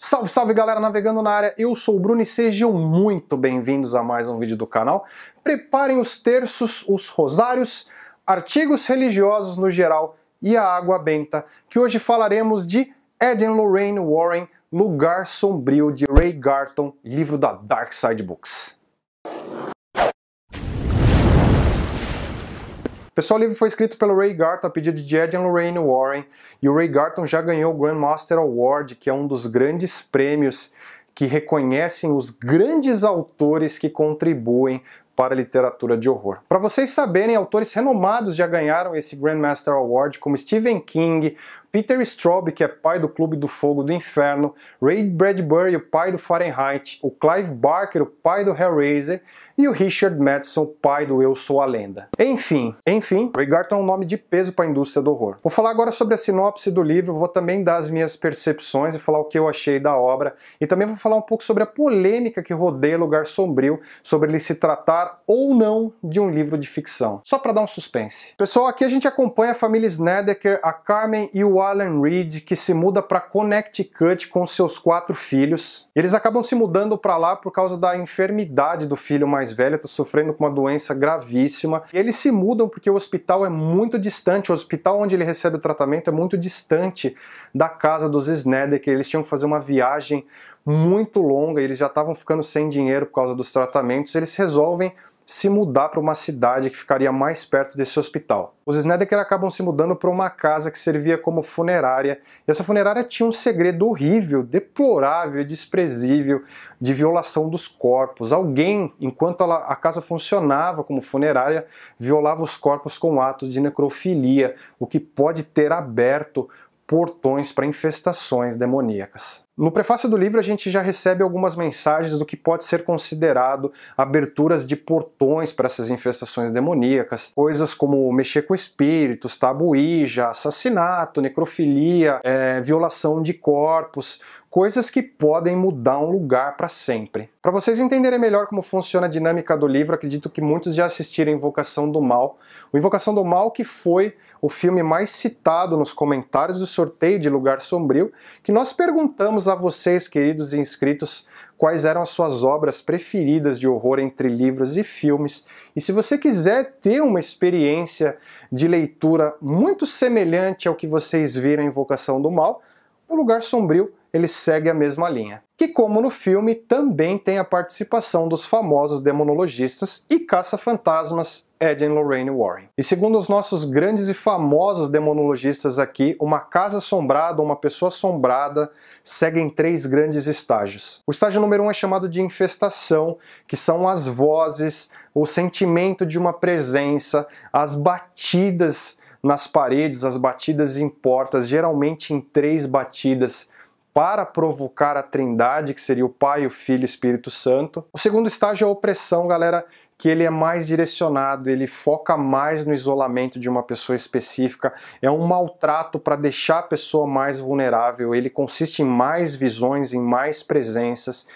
Salve, salve galera navegando na área, eu sou o Bruno e sejam muito bem-vindos a mais um vídeo do canal. Preparem os terços, os rosários, artigos religiosos no geral e a água benta, que hoje falaremos de Eden Lorraine Warren, Lugar Sombrio de Ray Garton, livro da Dark Side Books. Pessoal, o livro foi escrito pelo Ray Garton a pedido de Ed and Lorraine Warren, e o Ray Garton já ganhou o Grandmaster Award, que é um dos grandes prêmios que reconhecem os grandes autores que contribuem para a literatura de horror. Para vocês saberem, autores renomados já ganharam esse Grandmaster Award, como Stephen King, Peter Straub, que é pai do Clube do Fogo do Inferno, Ray Bradbury, o pai do Fahrenheit, o Clive Barker, o pai do Hellraiser, e o Richard Madison, pai do Eu Sou a Lenda. Enfim, enfim, Ray Garton é um nome de peso para a indústria do horror. Vou falar agora sobre a sinopse do livro, vou também dar as minhas percepções e falar o que eu achei da obra, e também vou falar um pouco sobre a polêmica que rodeia Lugar Sombrio, sobre ele se tratar ou não de um livro de ficção. Só para dar um suspense. Pessoal, aqui a gente acompanha a família Snedeker, a Carmen e o Alan Reed, que se muda para Connecticut com seus quatro filhos. Eles acabam se mudando para lá por causa da enfermidade do filho mais velho, está sofrendo com uma doença gravíssima. E eles se mudam porque o hospital é muito distante, o hospital onde ele recebe o tratamento é muito distante da casa dos Snedeker, que eles tinham que fazer uma viagem muito longa, eles já estavam ficando sem dinheiro por causa dos tratamentos, eles resolvem se mudar para uma cidade que ficaria mais perto desse hospital. Os Snedeker acabam se mudando para uma casa que servia como funerária, e essa funerária tinha um segredo horrível, deplorável e desprezível de violação dos corpos. Alguém, enquanto ela, a casa funcionava como funerária, violava os corpos com atos de necrofilia, o que pode ter aberto portões para infestações demoníacas. No prefácio do livro, a gente já recebe algumas mensagens do que pode ser considerado aberturas de portões para essas infestações demoníacas, coisas como mexer com espíritos, tabuíja, assassinato, necrofilia, é, violação de corpos, coisas que podem mudar um lugar para sempre. Para vocês entenderem melhor como funciona a dinâmica do livro, acredito que muitos já assistiram Invocação do Mal. O Invocação do Mal que foi o filme mais citado nos comentários do sorteio de Lugar Sombrio, que nós perguntamos a vocês, queridos inscritos, quais eram as suas obras preferidas de horror entre livros e filmes. E se você quiser ter uma experiência de leitura muito semelhante ao que vocês viram em Invocação do Mal, o Lugar Sombrio ele segue a mesma linha. Que, como no filme, também tem a participação dos famosos demonologistas e caça-fantasmas Ed and Lorraine Warren. E segundo os nossos grandes e famosos demonologistas aqui, uma casa assombrada ou uma pessoa assombrada seguem três grandes estágios. O estágio número um é chamado de infestação, que são as vozes, o sentimento de uma presença, as batidas nas paredes, as batidas em portas, geralmente em três batidas para provocar a Trindade, que seria o Pai, o Filho e o Espírito Santo. O segundo estágio é a opressão, galera, que ele é mais direcionado, ele foca mais no isolamento de uma pessoa específica, é um maltrato para deixar a pessoa mais vulnerável, ele consiste em mais visões, em mais presenças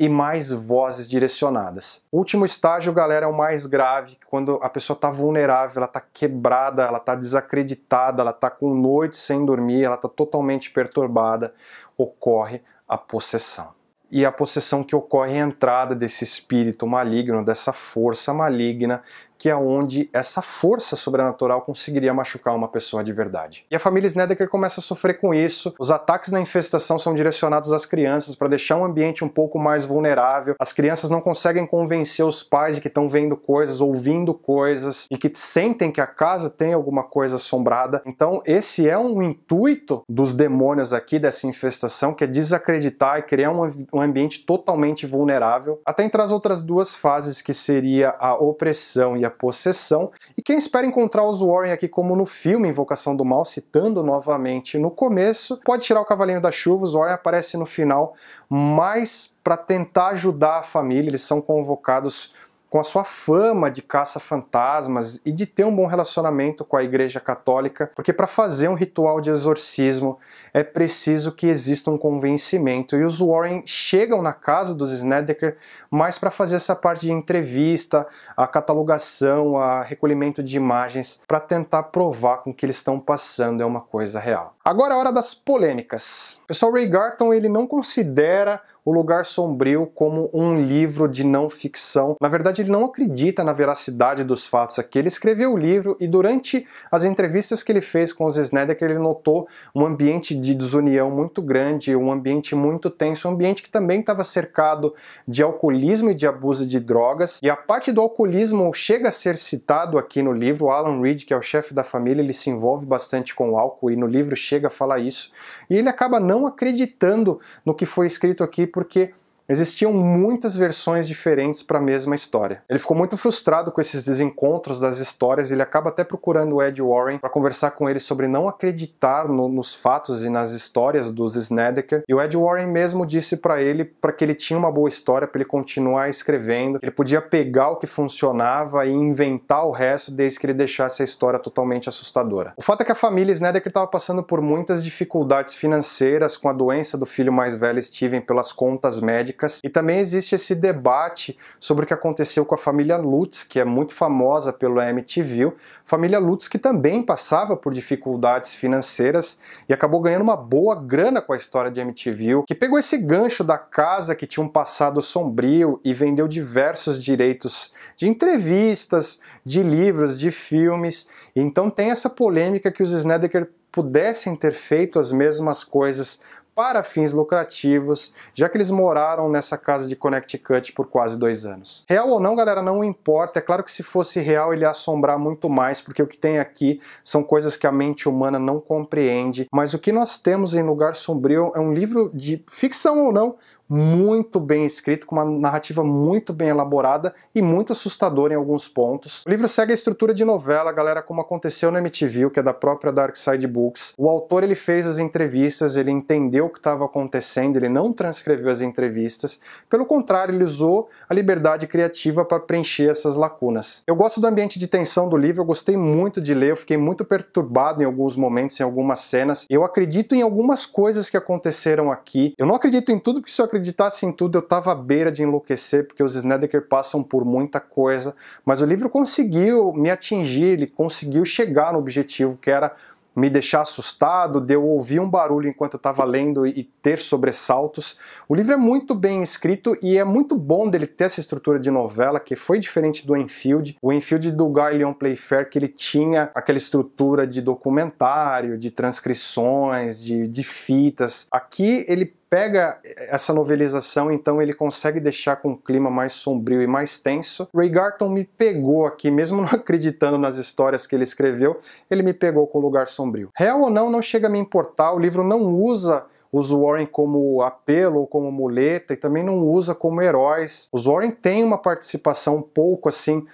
e mais vozes direcionadas. O último estágio, galera, é o mais grave, quando a pessoa está vulnerável, ela está quebrada, ela está desacreditada, ela está com noites sem dormir, ela está totalmente perturbada, ocorre a possessão. E a possessão que ocorre é a entrada desse espírito maligno, dessa força maligna que é onde essa força sobrenatural conseguiria machucar uma pessoa de verdade. E a família Snedeker começa a sofrer com isso. Os ataques na infestação são direcionados às crianças para deixar um ambiente um pouco mais vulnerável. As crianças não conseguem convencer os pais de que estão vendo coisas, ouvindo coisas e que sentem que a casa tem alguma coisa assombrada. Então, esse é um intuito dos demônios aqui dessa infestação, que é desacreditar e criar um ambiente totalmente vulnerável, até entre as outras duas fases que seria a opressão e a a possessão, e quem espera encontrar os Warren aqui como no filme Invocação do Mal, citando novamente no começo, pode tirar o Cavalinho da Chuva, os Warren aparecem no final, mas para tentar ajudar a família, eles são convocados com a sua fama de caça-fantasmas e de ter um bom relacionamento com a Igreja Católica, porque para fazer um ritual de exorcismo é preciso que exista um convencimento. E os Warren chegam na casa dos Snedeker mais para fazer essa parte de entrevista, a catalogação, a recolhimento de imagens, para tentar provar com o que eles estão passando é uma coisa real. Agora é a hora das polêmicas. Pessoal, Ray Garton ele não considera o Lugar Sombrio como um livro de não ficção. Na verdade, ele não acredita na veracidade dos fatos aqui. Ele escreveu o livro e durante as entrevistas que ele fez com os Snedeker, ele notou um ambiente de desunião muito grande, um ambiente muito tenso, um ambiente que também estava cercado de alcoolismo e de abuso de drogas. E a parte do alcoolismo chega a ser citado aqui no livro. O Alan Reed, que é o chefe da família, ele se envolve bastante com o álcool e no livro chega a falar isso. E ele acaba não acreditando no que foi escrito aqui porque Existiam muitas versões diferentes para a mesma história. Ele ficou muito frustrado com esses desencontros das histórias, ele acaba até procurando o Ed Warren para conversar com ele sobre não acreditar no, nos fatos e nas histórias dos Snedeker. E o Ed Warren mesmo disse para ele para que ele tinha uma boa história para ele continuar escrevendo. Ele podia pegar o que funcionava e inventar o resto desde que ele deixasse a história totalmente assustadora. O fato é que a família Snedeker estava passando por muitas dificuldades financeiras com a doença do filho mais velho Steven pelas contas médicas e também existe esse debate sobre o que aconteceu com a família Lutz, que é muito famosa pelo MTV. Família Lutz que também passava por dificuldades financeiras e acabou ganhando uma boa grana com a história de MTV, que pegou esse gancho da casa que tinha um passado sombrio e vendeu diversos direitos de entrevistas, de livros, de filmes. Então tem essa polêmica que os Snedeker pudessem ter feito as mesmas coisas para fins lucrativos, já que eles moraram nessa casa de Connecticut por quase dois anos. Real ou não, galera, não importa. É claro que se fosse real, ele ia assombrar muito mais, porque o que tem aqui são coisas que a mente humana não compreende. Mas o que nós temos em Lugar Sombrio é um livro de ficção ou não, muito bem escrito, com uma narrativa muito bem elaborada e muito assustadora em alguns pontos. O livro segue a estrutura de novela, galera, como aconteceu no MTV, que é da própria Dark Side Books. O autor ele fez as entrevistas, ele entendeu o que estava acontecendo, ele não transcreveu as entrevistas. Pelo contrário, ele usou a liberdade criativa para preencher essas lacunas. Eu gosto do ambiente de tensão do livro, eu gostei muito de ler, eu fiquei muito perturbado em alguns momentos, em algumas cenas. Eu acredito em algumas coisas que aconteceram aqui. Eu não acredito em tudo que isso acredita acreditasse assim, em tudo, eu estava à beira de enlouquecer, porque os Snedeker passam por muita coisa, mas o livro conseguiu me atingir, ele conseguiu chegar no objetivo, que era me deixar assustado, de eu ouvir um barulho enquanto eu estava lendo e ter sobressaltos. O livro é muito bem escrito e é muito bom dele ter essa estrutura de novela, que foi diferente do Enfield. O Enfield do Guy Leon Playfair, que ele tinha aquela estrutura de documentário, de transcrições, de, de fitas. Aqui ele pega eh, essa novelização, então ele consegue deixar com um clima mais sombrio e mais tenso. Ray Garton me pegou aqui, mesmo não acreditando nas histórias que ele escreveu, ele me pegou com o lugar sombrio. Real ou não, não chega a me importar, o livro não usa os Warren como apelo ou como muleta e também não usa como heróis. Os Warren têm uma participação um pouco assim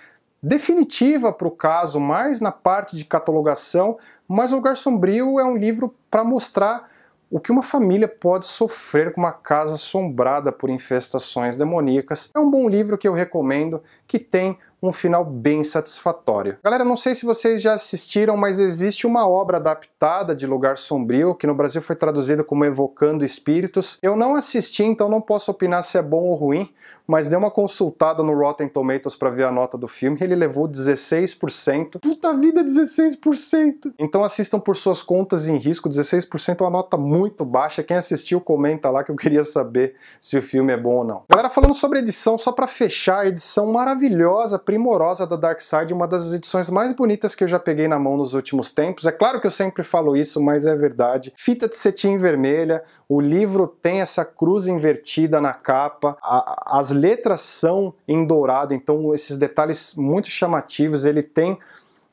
definitiva para o caso, mais na parte de catalogação, mas O Lugar Sombrio é um livro para mostrar o que uma família pode sofrer com uma casa assombrada por infestações demoníacas é um bom livro que eu recomendo, que tem um final bem satisfatório. Galera, não sei se vocês já assistiram, mas existe uma obra adaptada de Lugar Sombrio, que no Brasil foi traduzida como Evocando Espíritos. Eu não assisti, então não posso opinar se é bom ou ruim, mas deu uma consultada no Rotten Tomatoes para ver a nota do filme, ele levou 16%. Puta vida, 16%! Então assistam por suas contas em risco, 16% é uma nota muito baixa. Quem assistiu, comenta lá que eu queria saber se o filme é bom ou não. Galera, falando sobre edição, só para fechar, a edição maravilhosa, primorosa da Dark Side, uma das edições mais bonitas que eu já peguei na mão nos últimos tempos. É claro que eu sempre falo isso, mas é verdade. Fita de cetim vermelha, o livro tem essa cruz invertida na capa, a, as letras são em dourado, então esses detalhes muito chamativos. Ele tem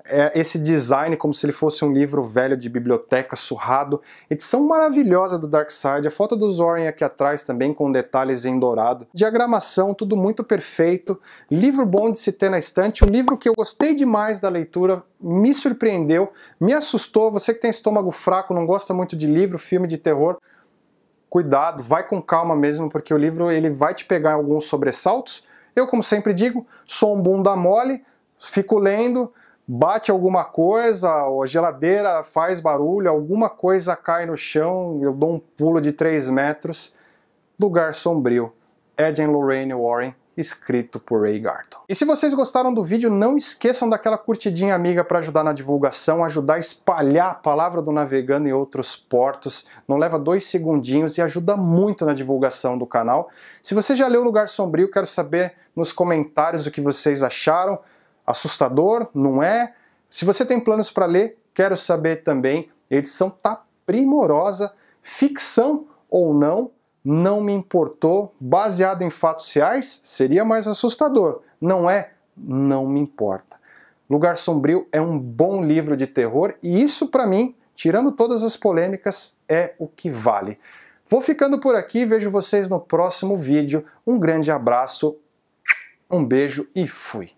é, esse design como se ele fosse um livro velho de biblioteca, surrado. Edição maravilhosa do Darkseid, a foto do Zorin aqui atrás também com detalhes em dourado. Diagramação, tudo muito perfeito. Livro bom de se ter na estante, um livro que eu gostei demais da leitura, me surpreendeu, me assustou. Você que tem estômago fraco, não gosta muito de livro, filme de terror, cuidado, vai com calma mesmo, porque o livro ele vai te pegar alguns sobressaltos. Eu, como sempre digo, sou um bunda mole, fico lendo, bate alguma coisa, ou a geladeira faz barulho, alguma coisa cai no chão, eu dou um pulo de 3 metros. Lugar Sombrio, Ed Lorraine Warren, escrito por Ray Garton. E se vocês gostaram do vídeo, não esqueçam daquela curtidinha amiga para ajudar na divulgação, ajudar a espalhar a palavra do Navegando em outros portos. Não leva dois segundinhos e ajuda muito na divulgação do canal. Se você já leu Lugar Sombrio, quero saber nos comentários o que vocês acharam. Assustador? Não é? Se você tem planos para ler, quero saber também. A edição tá primorosa, ficção ou não, não me importou, baseado em fatos reais, seria mais assustador. Não é, não me importa. Lugar Sombrio é um bom livro de terror e isso para mim, tirando todas as polêmicas, é o que vale. Vou ficando por aqui, vejo vocês no próximo vídeo. Um grande abraço, um beijo e fui.